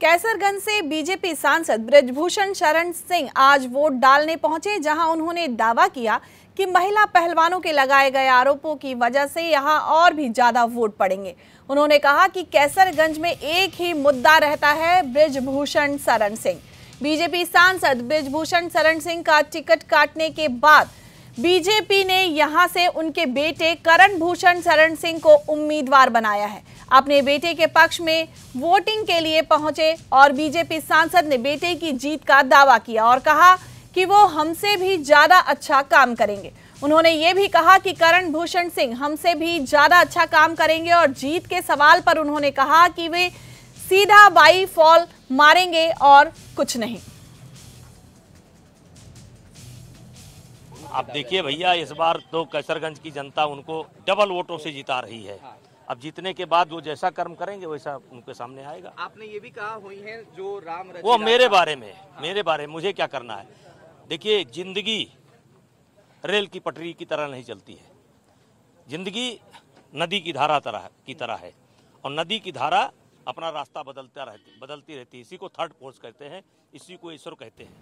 कैसरगंज से बीजेपी सांसद ब्रजभूषण शरण सिंह आज वोट डालने पहुंचे जहां उन्होंने दावा किया कि महिला पहलवानों के लगाए गए आरोपों की वजह से यहां और भी ज्यादा वोट पड़ेंगे उन्होंने कहा कि कैसरगंज में एक ही मुद्दा रहता है ब्रजभूषण शरण सिंह बीजेपी सांसद ब्रजभूषण शरण सिंह का टिकट काटने के बाद बीजेपी ने यहाँ से उनके बेटे करण भूषण शरण सिंह को उम्मीदवार बनाया है अपने बेटे के पक्ष में वोटिंग के लिए पहुंचे और बीजेपी सांसद ने बेटे की जीत का दावा किया और कहा कि वो हमसे भी ज़्यादा अच्छा काम करेंगे उन्होंने ये भी कहा कि करण भूषण सिंह हमसे भी ज़्यादा अच्छा काम करेंगे और जीत के सवाल पर उन्होंने कहा कि वे सीधा बाई फॉल मारेंगे और कुछ नहीं आप देखिए भैया इस बार तो कैसरगंज की जनता उनको डबल वोटों से जिता रही है अब जीतने के बाद वो जैसा कर्म करेंगे वैसा उनके सामने आएगा आपने ये भी कहा हुई है जो राम वो मेरे बारे में हाँ। मेरे बारे में मुझे क्या करना है देखिए जिंदगी रेल की पटरी की तरह नहीं चलती है जिंदगी नदी की धारा तरह की तरह है और नदी की धारा अपना रास्ता बदलता रहती बदलती रहती है इसी को थर्ड फोर्स कहते हैं इसी को ईश्वर कहते हैं